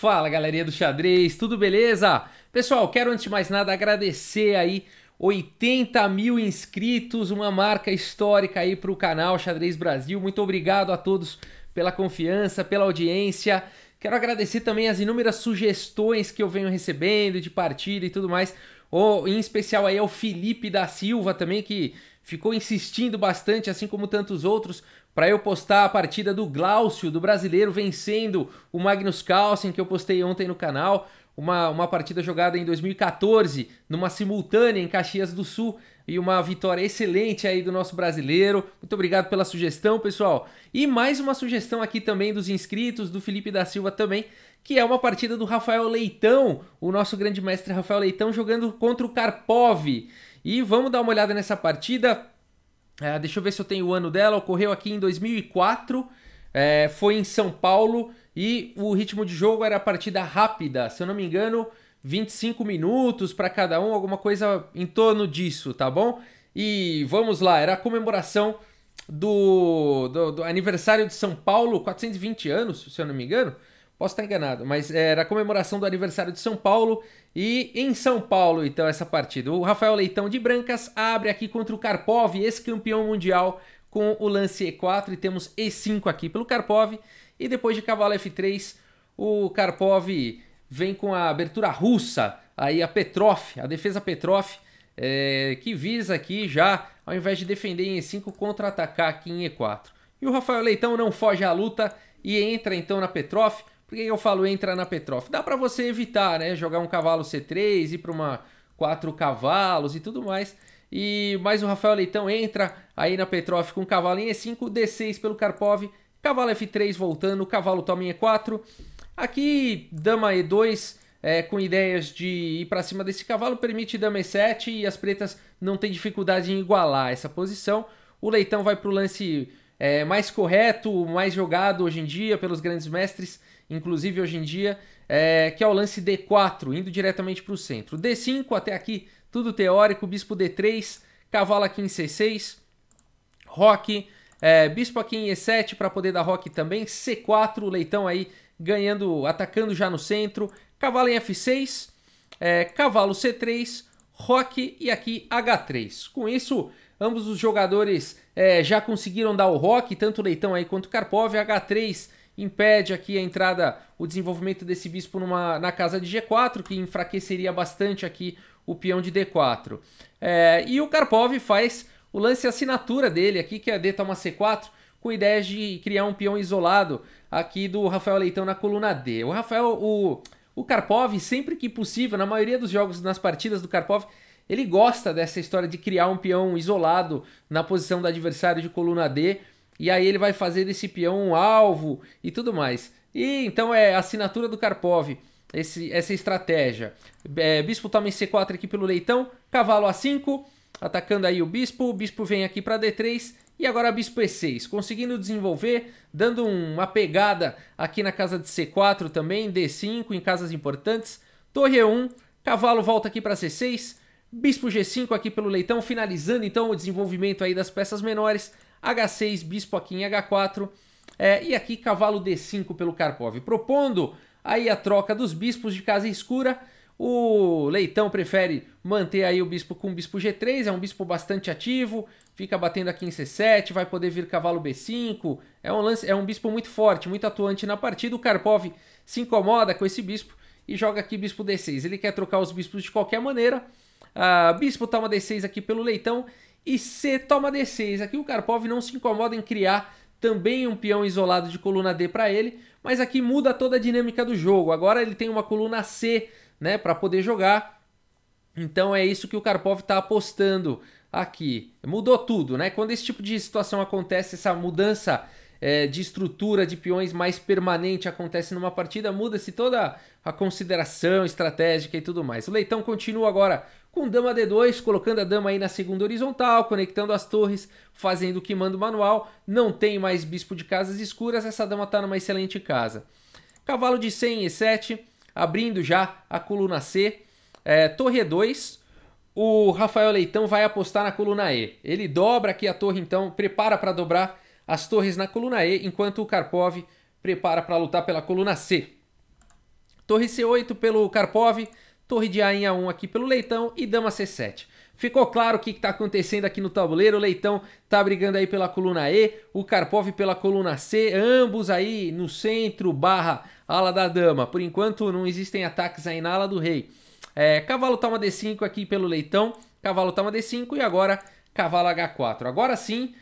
Fala galerinha do xadrez, tudo beleza? Pessoal, quero antes de mais nada agradecer aí 80 mil inscritos, uma marca histórica aí para o canal Xadrez Brasil. Muito obrigado a todos pela confiança, pela audiência. Quero agradecer também as inúmeras sugestões que eu venho recebendo de partida e tudo mais. Ou, em especial aí ao Felipe da Silva também, que ficou insistindo bastante, assim como tantos outros, para eu postar a partida do Glaucio, do brasileiro, vencendo o Magnus Carlsen, que eu postei ontem no canal. Uma, uma partida jogada em 2014, numa simultânea em Caxias do Sul, e uma vitória excelente aí do nosso brasileiro. Muito obrigado pela sugestão, pessoal. E mais uma sugestão aqui também dos inscritos, do Felipe da Silva também, que é uma partida do Rafael Leitão, o nosso grande mestre Rafael Leitão, jogando contra o Karpov. E vamos dar uma olhada nessa partida. É, deixa eu ver se eu tenho o ano dela. Ocorreu aqui em 2004, é, foi em São Paulo e o ritmo de jogo era partida rápida. Se eu não me engano, 25 minutos para cada um, alguma coisa em torno disso, tá bom? E vamos lá, era a comemoração do, do, do aniversário de São Paulo, 420 anos, se eu não me engano. Posso estar enganado, mas era a comemoração do aniversário de São Paulo e em São Paulo, então, essa partida. O Rafael Leitão de Brancas abre aqui contra o Karpov, ex-campeão mundial, com o lance E4 e temos E5 aqui pelo Karpov. E depois de cavalo F3, o Karpov vem com a abertura russa, aí a Petrov, a defesa Petrov, é, que visa aqui já, ao invés de defender em E5, contra-atacar aqui em E4. E o Rafael Leitão não foge à luta e entra então na Petrov. Por que eu falo entra na Petrov? Dá para você evitar, né? Jogar um cavalo C3, ir para uma quatro cavalos e tudo mais. E mais o Rafael Leitão entra aí na Petrov com cavalo em E5, D6 pelo Karpov, cavalo F3 voltando, cavalo toma em E4. Aqui dama E2 é, com ideias de ir para cima desse cavalo permite dama E7 e as pretas não têm dificuldade em igualar essa posição. O Leitão vai para o lance é, mais correto, mais jogado hoje em dia pelos grandes mestres inclusive hoje em dia, é, que é o lance D4, indo diretamente para o centro. D5 até aqui, tudo teórico, bispo D3, cavalo aqui em C6, roque, é, bispo aqui em E7 para poder dar roque também, C4, o leitão aí ganhando, atacando já no centro, cavalo em F6, é, cavalo C3, roque e aqui H3. Com isso, ambos os jogadores é, já conseguiram dar o roque tanto o Leitão aí quanto o Karpov. H3 impede aqui a entrada, o desenvolvimento desse bispo numa, na casa de G4, que enfraqueceria bastante aqui o peão de D4. É, e o Karpov faz o lance assinatura dele aqui, que é D toma C4, com ideias de criar um peão isolado aqui do Rafael Leitão na coluna D. O Rafael, o, o Karpov, sempre que possível, na maioria dos jogos, nas partidas do Karpov, ele gosta dessa história de criar um peão isolado na posição do adversário de coluna D e aí ele vai fazer desse peão um alvo e tudo mais. E então é a assinatura do Karpov, esse, essa estratégia. É, bispo toma em C4 aqui pelo leitão, cavalo A5, atacando aí o bispo, o bispo vem aqui para D3 e agora bispo E6, conseguindo desenvolver, dando uma pegada aqui na casa de C4 também, D5 em casas importantes, torre E1, cavalo volta aqui para C6, bispo G5 aqui pelo leitão, finalizando então o desenvolvimento aí das peças menores, H6, bispo aqui em H4 é, e aqui cavalo D5 pelo Karpov. Propondo aí a troca dos bispos de casa escura, o Leitão prefere manter aí o bispo com o bispo G3, é um bispo bastante ativo, fica batendo aqui em C7, vai poder vir cavalo B5, é um, lance, é um bispo muito forte, muito atuante na partida, o Karpov se incomoda com esse bispo e joga aqui bispo D6. Ele quer trocar os bispos de qualquer maneira, ah, bispo toma D6 aqui pelo Leitão e C toma D6. Aqui o Karpov não se incomoda em criar também um peão isolado de coluna D para ele, mas aqui muda toda a dinâmica do jogo. Agora ele tem uma coluna C, né, para poder jogar. Então é isso que o Karpov está apostando aqui. Mudou tudo, né? Quando esse tipo de situação acontece, essa mudança é, de estrutura de peões mais permanente acontece numa partida, muda-se toda a consideração estratégica e tudo mais. O Leitão continua agora com dama D2, colocando a dama aí na segunda horizontal, conectando as torres, fazendo o que manda o manual. Não tem mais bispo de casas escuras, essa dama está numa excelente casa. Cavalo de 100 e 7, abrindo já a coluna C. É, torre E2, o Rafael Leitão vai apostar na coluna E. Ele dobra aqui a torre, então, prepara para dobrar as torres na coluna E, enquanto o Karpov prepara para lutar pela coluna C. Torre C8 pelo Karpov, torre de Ainha 1 aqui pelo leitão e dama C7. Ficou claro o que está acontecendo aqui no tabuleiro. O Leitão está brigando aí pela coluna E, o Karpov pela coluna C, ambos aí no centro barra ala da dama. Por enquanto não existem ataques aí na ala do rei. É, cavalo toma D5 aqui pelo Leitão, cavalo toma D5 e agora cavalo H4. Agora sim,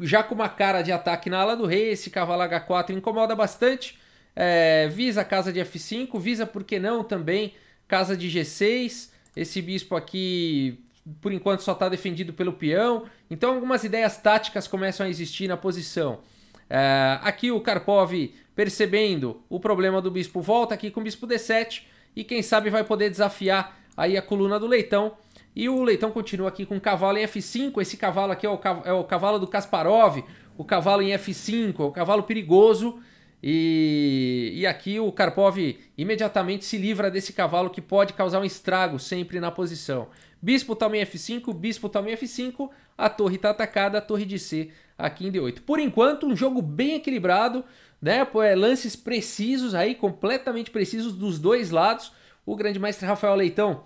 já com uma cara de ataque na ala do rei, esse cavalo H4 incomoda bastante. É, visa a casa de F5, visa por que não também casa de G6. Esse bispo aqui, por enquanto, só está defendido pelo peão. Então, algumas ideias táticas começam a existir na posição. É, aqui o Karpov, percebendo o problema do bispo, volta aqui com o bispo D7 e quem sabe vai poder desafiar aí a coluna do Leitão. E o Leitão continua aqui com o cavalo em F5. Esse cavalo aqui é o, é o cavalo do Kasparov, o cavalo em F5, é o cavalo perigoso e, e aqui o Karpov imediatamente se livra desse cavalo que pode causar um estrago sempre na posição. Bispo também F5, Bispo também F5, a torre está atacada, a torre de C aqui em D8. Por enquanto, um jogo bem equilibrado, né? É lances precisos aí, completamente precisos dos dois lados. O grande mestre Rafael Leitão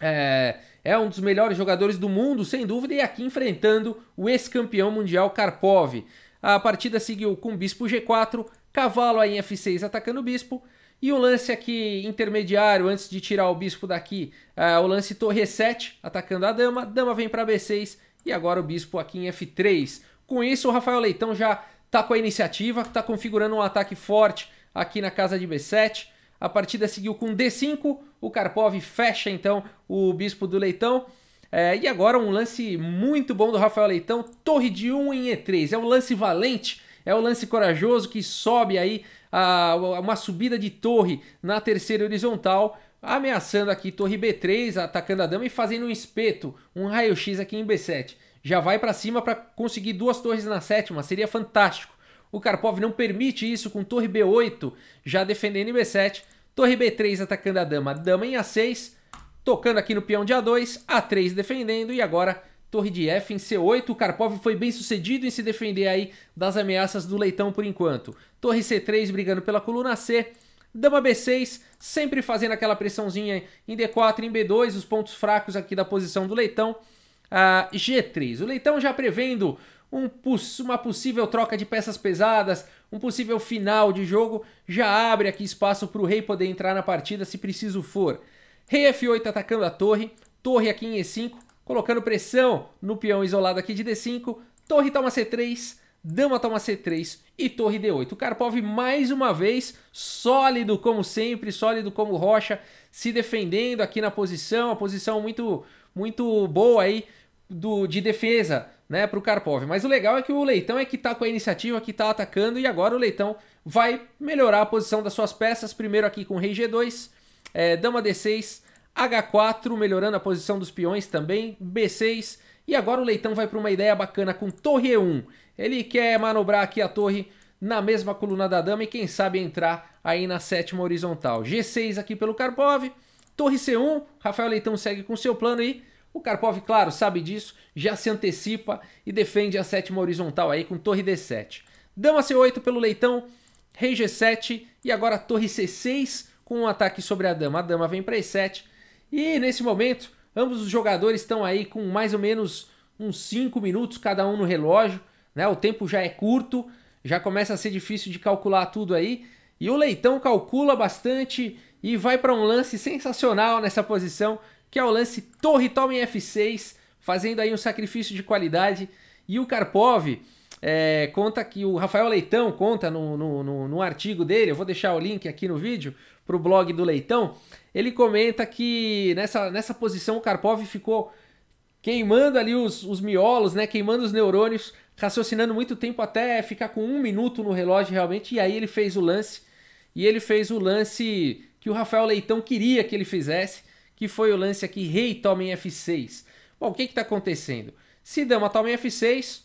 é, é um dos melhores jogadores do mundo, sem dúvida, e aqui enfrentando o ex-campeão mundial Karpov. A partida seguiu com bispo g4, cavalo aí em f6 atacando o bispo, e o lance aqui intermediário, antes de tirar o bispo daqui, é o lance torre e7, atacando a dama, dama vem para b6, e agora o bispo aqui em f3. Com isso, o Rafael Leitão já está com a iniciativa, está configurando um ataque forte aqui na casa de b7, a partida seguiu com D5, o Karpov fecha então o bispo do Leitão. É, e agora um lance muito bom do Rafael Leitão, torre de 1 em E3. É um lance valente, é um lance corajoso que sobe aí a, a uma subida de torre na terceira horizontal, ameaçando aqui torre B3, atacando a dama e fazendo um espeto, um raio-x aqui em B7. Já vai para cima para conseguir duas torres na sétima, seria fantástico. O Karpov não permite isso com torre B8, já defendendo em B7, torre B3 atacando a dama, dama em A6, Tocando aqui no peão de A2, A3 defendendo e agora torre de F em C8. O Karpov foi bem sucedido em se defender aí das ameaças do Leitão por enquanto. Torre C3 brigando pela coluna C. Dama B6, sempre fazendo aquela pressãozinha em D4 em B2, os pontos fracos aqui da posição do Leitão. Ah, G3. O Leitão já prevendo um, uma possível troca de peças pesadas, um possível final de jogo, já abre aqui espaço para o rei poder entrar na partida se preciso for. Rei F8 atacando a torre. Torre aqui em E5. Colocando pressão no peão isolado aqui de D5. Torre toma C3. Dama toma C3 e torre D8. O Karpov mais uma vez sólido como sempre, sólido como rocha, se defendendo aqui na posição, a posição muito muito boa aí do, de defesa, né, para o Karpov. Mas o legal é que o Leitão é que está com a iniciativa, que está atacando e agora o Leitão vai melhorar a posição das suas peças, primeiro aqui com o rei G2, é, dama D6, H4, melhorando a posição dos peões também, B6. E agora o Leitão vai para uma ideia bacana com torre E1. Ele quer manobrar aqui a torre na mesma coluna da dama e quem sabe entrar aí na sétima horizontal. G6 aqui pelo Karpov, torre C1, Rafael Leitão segue com seu plano aí. O Karpov, claro, sabe disso, já se antecipa e defende a sétima horizontal aí com torre D7. Dama C8 pelo Leitão, rei G7 e agora torre C6, com um ataque sobre a dama. A dama vem para E7. E nesse momento, ambos os jogadores estão aí com mais ou menos uns 5 minutos cada um no relógio. Né? O tempo já é curto, já começa a ser difícil de calcular tudo aí. E o Leitão calcula bastante e vai para um lance sensacional nessa posição, que é o lance Torre Toma em F6, fazendo aí um sacrifício de qualidade. E o Karpov é, conta que o Rafael Leitão conta no, no, no, no artigo dele, eu vou deixar o link aqui no vídeo, para o blog do Leitão, ele comenta que nessa, nessa posição o Karpov ficou queimando ali os, os miolos, né? Queimando os neurônios, raciocinando muito tempo até ficar com um minuto no relógio realmente. E aí ele fez o lance. E ele fez o lance que o Rafael Leitão queria que ele fizesse, que foi o lance aqui, rei tomem F6. Bom, o que está acontecendo? Se dama toma em F6,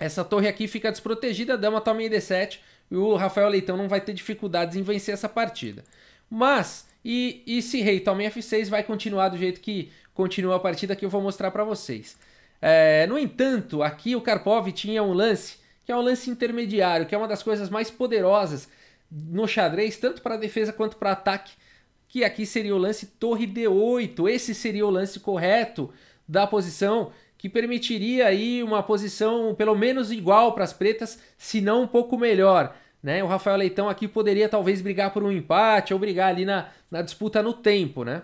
essa torre aqui fica desprotegida, dama toma em D7 e o Rafael Leitão não vai ter dificuldades em vencer essa partida. Mas, e, e se rei toma F6 vai continuar do jeito que continua a partida que eu vou mostrar para vocês. É, no entanto, aqui o Karpov tinha um lance, que é um lance intermediário, que é uma das coisas mais poderosas no xadrez, tanto para defesa quanto para ataque, que aqui seria o lance torre D8. Esse seria o lance correto da posição que permitiria aí uma posição pelo menos igual para as pretas, se não um pouco melhor. Né? O Rafael Leitão aqui poderia talvez brigar por um empate ou brigar ali na, na disputa no tempo, né?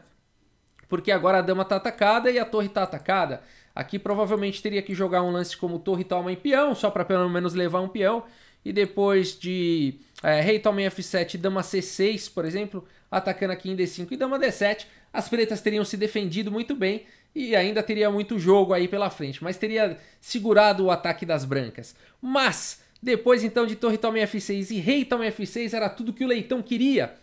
Porque agora a dama tá atacada e a torre tá atacada. Aqui provavelmente teria que jogar um lance como torre toma em peão, só para pelo menos levar um peão. E depois de é, rei toma em f7, dama c6, por exemplo, atacando aqui em d5 e dama d7, as pretas teriam se defendido muito bem e ainda teria muito jogo aí pela frente, mas teria segurado o ataque das brancas. Mas depois então de Torre Toma F6 e Rei Toma F6 era tudo que o Leitão queria.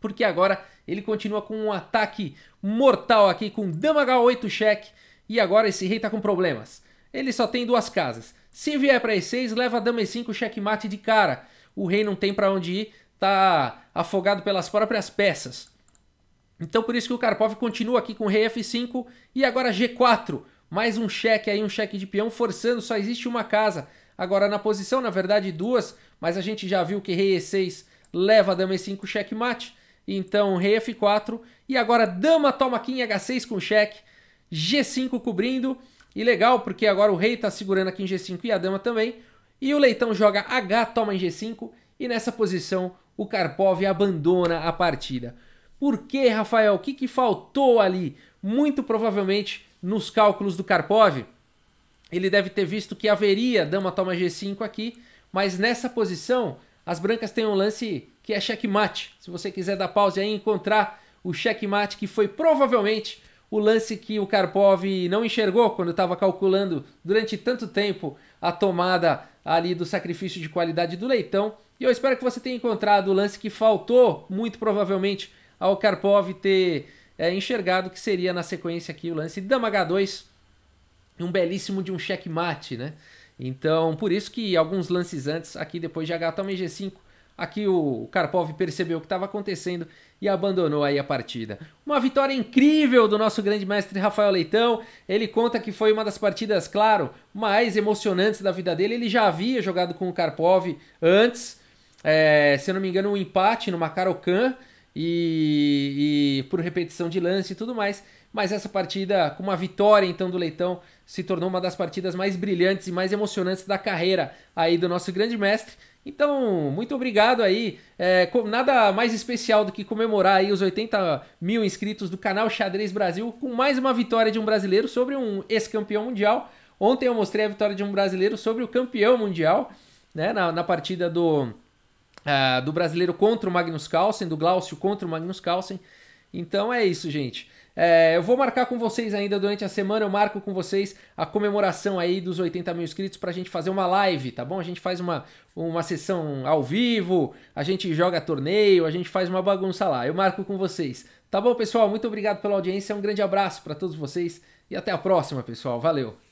Porque agora ele continua com um ataque mortal aqui com Dama H8 cheque. E agora esse rei está com problemas. Ele só tem duas casas. Se vier para E6, leva Dama E5 cheque-mate de cara. O rei não tem para onde ir, tá afogado pelas próprias peças. Então por isso que o Karpov continua aqui com rei F5 e agora G4. Mais um cheque aí, um cheque de peão forçando, só existe uma casa. Agora na posição, na verdade, duas, mas a gente já viu que rei e6 leva dama e5 checkmate. Então rei f4 e agora dama toma aqui em h6 com cheque, g5 cobrindo. E legal, porque agora o rei está segurando aqui em g5 e a dama também. E o leitão joga h, toma em g5 e nessa posição o Karpov abandona a partida. Por que, Rafael? O que, que faltou ali? Muito provavelmente nos cálculos do Karpov ele deve ter visto que haveria dama toma g5 aqui, mas nessa posição as brancas têm um lance que é checkmate. Se você quiser dar pausa aí e encontrar o checkmate que foi provavelmente o lance que o Karpov não enxergou quando estava calculando durante tanto tempo a tomada ali do sacrifício de qualidade do Leitão. E eu espero que você tenha encontrado o lance que faltou, muito provavelmente, ao Karpov ter é, enxergado que seria na sequência aqui o lance dama h2 um belíssimo de um checkmate, né? Então, por isso que alguns lances antes, aqui depois de h toma G5, aqui o Karpov percebeu o que estava acontecendo e abandonou aí a partida. Uma vitória incrível do nosso grande mestre Rafael Leitão. Ele conta que foi uma das partidas, claro, mais emocionantes da vida dele. Ele já havia jogado com o Karpov antes, é, se eu não me engano, um empate no Macarocan e, e por repetição de lance e tudo mais. Mas essa partida com uma vitória então do Leitão se tornou uma das partidas mais brilhantes e mais emocionantes da carreira aí do nosso grande mestre. Então, muito obrigado aí. É, nada mais especial do que comemorar aí os 80 mil inscritos do canal Xadrez Brasil com mais uma vitória de um brasileiro sobre um ex-campeão mundial. Ontem eu mostrei a vitória de um brasileiro sobre o campeão mundial, né? Na, na partida do, uh, do brasileiro contra o Magnus Carlsen, do Glaucio contra o Magnus Carlsen. Então é isso, gente. É, eu vou marcar com vocês ainda durante a semana, eu marco com vocês a comemoração aí dos 80 mil inscritos pra gente fazer uma live, tá bom? A gente faz uma, uma sessão ao vivo, a gente joga torneio, a gente faz uma bagunça lá. Eu marco com vocês. Tá bom, pessoal? Muito obrigado pela audiência, um grande abraço para todos vocês e até a próxima, pessoal. Valeu!